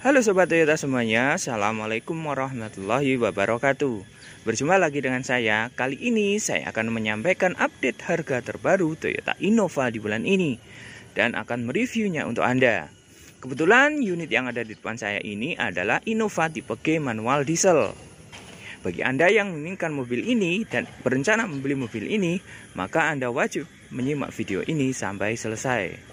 Halo Sobat Toyota semuanya, Assalamualaikum warahmatullahi wabarakatuh Berjumpa lagi dengan saya, kali ini saya akan menyampaikan update harga terbaru Toyota Innova di bulan ini Dan akan mereviewnya untuk Anda Kebetulan unit yang ada di depan saya ini adalah Innova tipe G manual diesel Bagi Anda yang menginginkan mobil ini dan berencana membeli mobil ini Maka Anda wajib menyimak video ini sampai selesai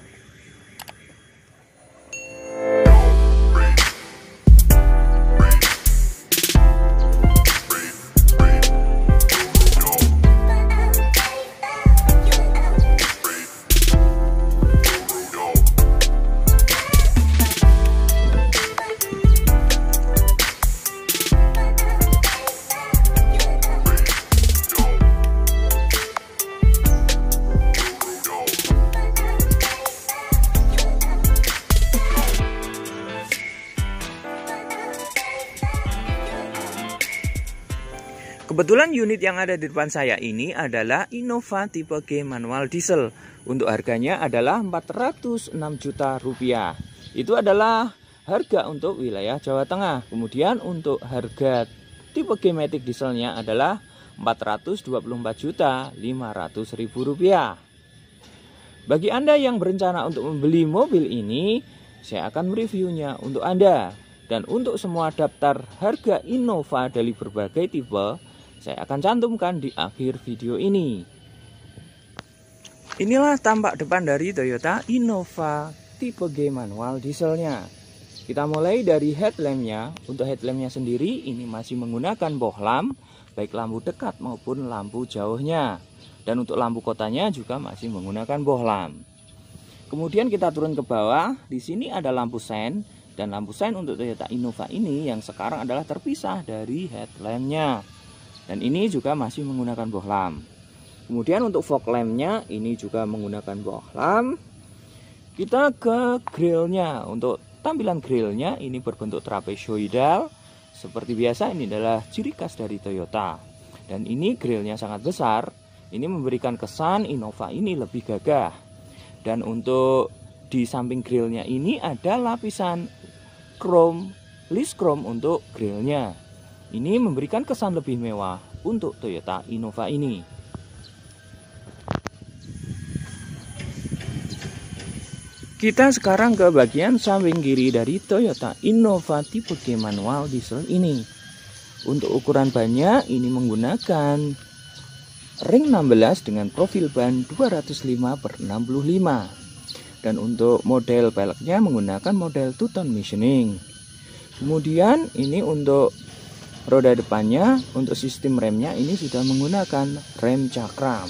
Kebetulan unit yang ada di depan saya ini adalah Innova tipe G manual diesel. Untuk harganya adalah 406 juta rupiah. Itu adalah harga untuk wilayah Jawa Tengah. Kemudian untuk harga tipe G Matic dieselnya adalah 424 juta 500 ribu rupiah. Bagi Anda yang berencana untuk membeli mobil ini, saya akan mereviewnya untuk Anda. Dan untuk semua daftar harga Innova dari berbagai tipe, saya akan cantumkan di akhir video ini. Inilah tampak depan dari Toyota Innova tipe G manual dieselnya. Kita mulai dari headlampnya. Untuk headlampnya sendiri ini masih menggunakan bohlam, baik lampu dekat maupun lampu jauhnya. Dan untuk lampu kotanya juga masih menggunakan bohlam. Kemudian kita turun ke bawah, di sini ada lampu sein. dan lampu sein untuk Toyota Innova ini yang sekarang adalah terpisah dari headlampnya. Dan ini juga masih menggunakan bohlam. Kemudian untuk fog lampnya ini juga menggunakan bohlam. Kita ke grillnya. Untuk tampilan grillnya ini berbentuk trapezoidal. Seperti biasa ini adalah ciri khas dari Toyota. Dan ini grillnya sangat besar. Ini memberikan kesan Innova ini lebih gagah. Dan untuk di samping grillnya ini ada lapisan chrome, list chrome untuk grillnya. Ini memberikan kesan lebih mewah untuk Toyota Innova ini. Kita sekarang ke bagian samping kiri dari Toyota Innova tipe G manual diesel ini. Untuk ukuran bannya ini menggunakan ring 16 dengan profil ban 205 per 65 dan untuk model peleknya menggunakan model two-tone machining. Kemudian ini untuk roda depannya untuk sistem remnya ini sudah menggunakan rem cakram.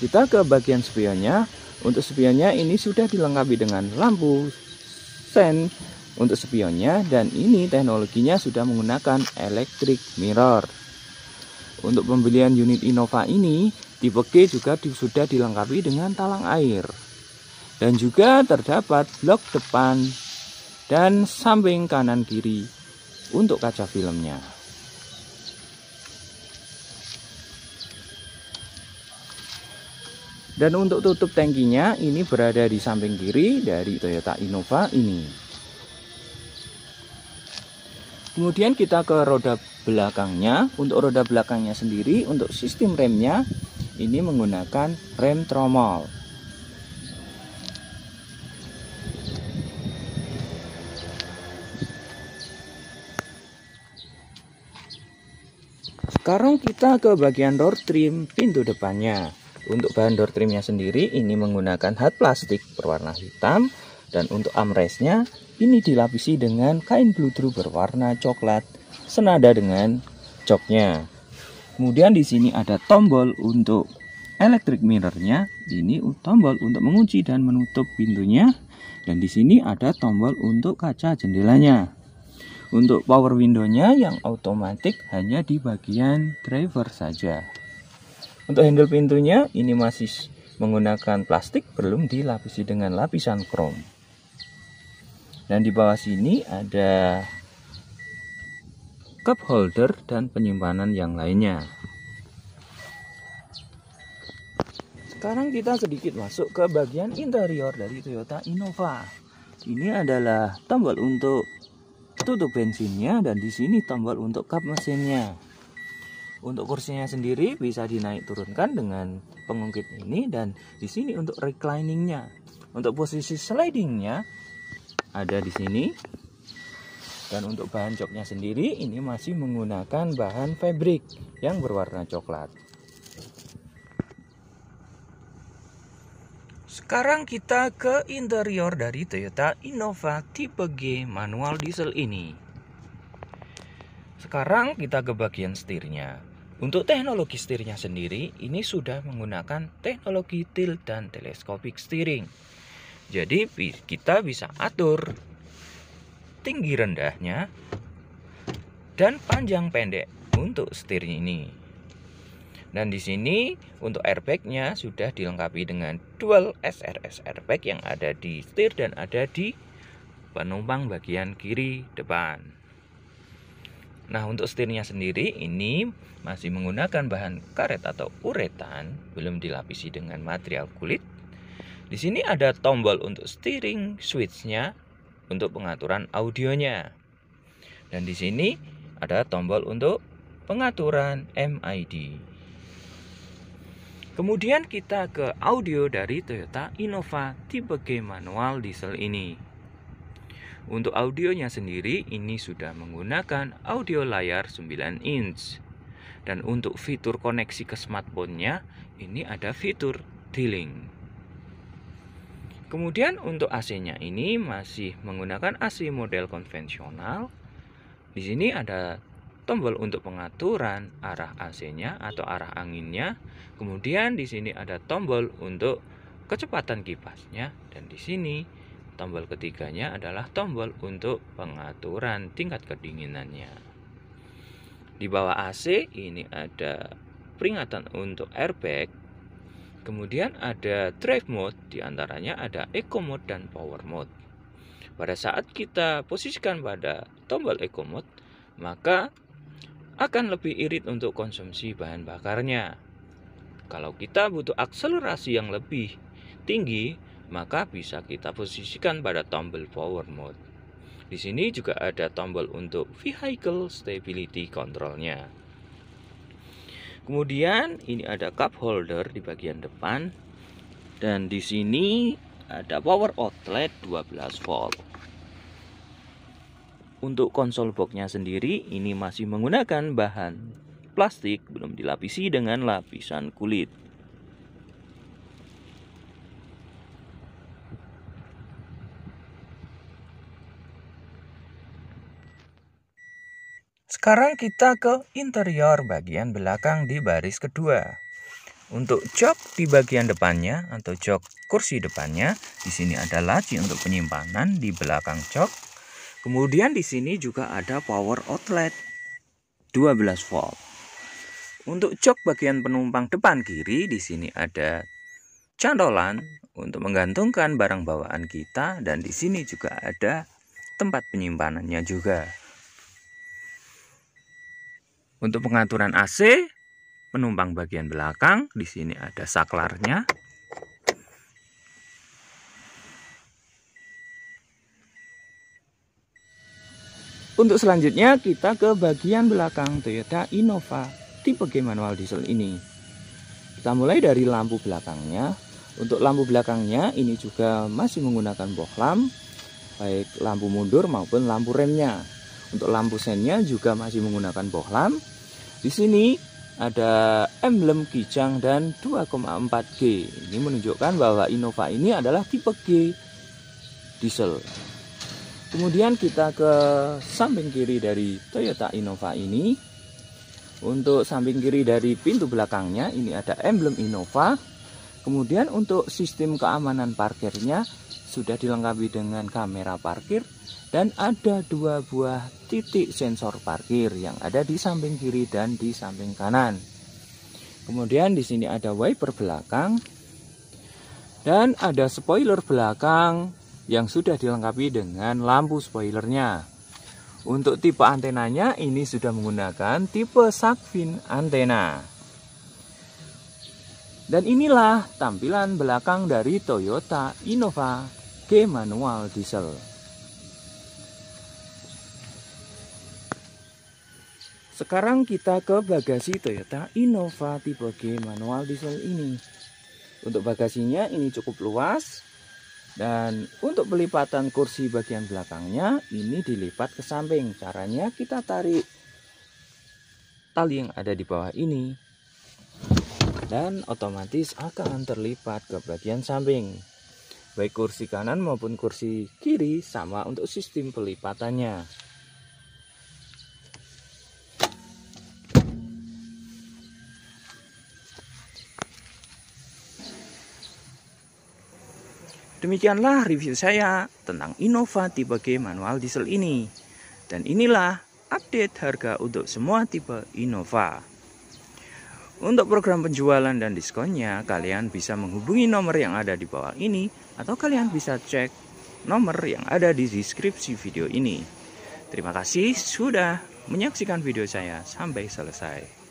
Kita ke bagian spionnya. Untuk spionnya ini sudah dilengkapi dengan lampu sen untuk spionnya dan ini teknologinya sudah menggunakan electric mirror. Untuk pembelian unit Innova ini, tipe G juga sudah dilengkapi dengan talang air. Dan juga terdapat blok depan dan samping kanan kiri untuk kaca filmnya dan untuk tutup tangkinya ini berada di samping kiri dari Toyota Innova ini kemudian kita ke roda belakangnya untuk roda belakangnya sendiri untuk sistem remnya ini menggunakan rem tromol sekarang kita ke bagian door trim pintu depannya. Untuk bahan door trimnya sendiri ini menggunakan hard plastik berwarna hitam dan untuk armrestnya ini dilapisi dengan kain beludru berwarna coklat senada dengan joknya. Kemudian di sini ada tombol untuk electric mirrornya. Ini tombol untuk mengunci dan menutup pintunya dan di sini ada tombol untuk kaca jendelanya. Untuk power window-nya yang otomatis hanya di bagian driver saja. Untuk handle pintunya ini masih menggunakan plastik belum dilapisi dengan lapisan krom. Dan di bawah sini ada cup holder dan penyimpanan yang lainnya. Sekarang kita sedikit masuk ke bagian interior dari Toyota Innova. Ini adalah tombol untuk itu untuk bensinnya dan di sini tombol untuk kap mesinnya untuk kursinya sendiri bisa dinaik turunkan dengan pengungkit ini dan di sini untuk recliningnya untuk posisi slidingnya ada di sini dan untuk bahan joknya sendiri ini masih menggunakan bahan fabric yang berwarna coklat Sekarang kita ke interior dari Toyota Innova tipe G manual diesel ini. Sekarang kita ke bagian setirnya. Untuk teknologi setirnya sendiri, ini sudah menggunakan teknologi tilt dan telescopic steering. Jadi kita bisa atur tinggi rendahnya dan panjang pendek untuk setir ini. Dan di sini untuk airbagnya sudah dilengkapi dengan dual SRS airbag yang ada di setir dan ada di penumpang bagian kiri depan. Nah untuk setirnya sendiri ini masih menggunakan bahan karet atau uretan, belum dilapisi dengan material kulit. Di sini ada tombol untuk steering switchnya untuk pengaturan audionya. Dan di sini ada tombol untuk pengaturan MID. Kemudian kita ke audio dari Toyota Innova tipe G manual diesel ini. Untuk audionya sendiri ini sudah menggunakan audio layar 9 inch. Dan untuk fitur koneksi ke smartphone-nya ini ada fitur D-Link. Kemudian untuk AC-nya ini masih menggunakan AC model konvensional. Di sini ada tombol untuk pengaturan arah AC-nya atau arah anginnya. Kemudian di sini ada tombol untuk kecepatan kipasnya dan di sini tombol ketiganya adalah tombol untuk pengaturan tingkat kedinginannya. Di bawah AC ini ada peringatan untuk airbag. Kemudian ada drive mode, diantaranya ada eco mode dan power mode. Pada saat kita posisikan pada tombol eco mode, maka akan lebih irit untuk konsumsi bahan bakarnya. Kalau kita butuh akselerasi yang lebih tinggi, maka bisa kita posisikan pada tombol power mode. Di sini juga ada tombol untuk vehicle stability controlnya. Kemudian ini ada cup holder di bagian depan dan di sini ada power outlet 12 volt. Untuk konsol boxnya sendiri ini masih menggunakan bahan plastik belum dilapisi dengan lapisan kulit. Sekarang kita ke interior bagian belakang di baris kedua. Untuk jok di bagian depannya atau jok kursi depannya, di sini ada laci untuk penyimpanan di belakang jok Kemudian di sini juga ada power outlet 12 volt. Untuk jok bagian penumpang depan kiri di sini ada cantolan untuk menggantungkan barang bawaan kita dan di sini juga ada tempat penyimpanannya juga. Untuk pengaturan AC penumpang bagian belakang di sini ada saklarnya Untuk selanjutnya kita ke bagian belakang Toyota Innova tipe G manual diesel ini. Kita mulai dari lampu belakangnya. Untuk lampu belakangnya ini juga masih menggunakan bohlam baik lampu mundur maupun lampu remnya. Untuk lampu sennya juga masih menggunakan bohlam. Di sini ada emblem kijang dan 2,4G. Ini menunjukkan bahwa Innova ini adalah tipe G diesel. Kemudian kita ke samping kiri dari Toyota Innova ini. Untuk samping kiri dari pintu belakangnya ini ada emblem Innova. Kemudian untuk sistem keamanan parkirnya sudah dilengkapi dengan kamera parkir dan ada dua buah titik sensor parkir yang ada di samping kiri dan di samping kanan. Kemudian di sini ada wiper belakang dan ada spoiler belakang yang sudah dilengkapi dengan lampu spoilernya. Untuk tipe antenanya ini sudah menggunakan tipe Sakvin antena. Dan inilah tampilan belakang dari Toyota Innova G manual diesel. Sekarang kita ke bagasi Toyota Innova tipe G manual diesel ini. Untuk bagasinya ini cukup luas, dan untuk pelipatan kursi bagian belakangnya ini dilipat ke samping. Caranya kita tarik tali yang ada di bawah ini. Dan otomatis akan terlipat ke bagian samping. Baik kursi kanan maupun kursi kiri sama untuk sistem pelipatannya. Demikianlah review saya tentang Innova tipe G manual diesel ini. Dan inilah update harga untuk semua tipe Innova. Untuk program penjualan dan diskonnya, kalian bisa menghubungi nomor yang ada di bawah ini atau kalian bisa cek nomor yang ada di deskripsi video ini. Terima kasih sudah menyaksikan video saya sampai selesai.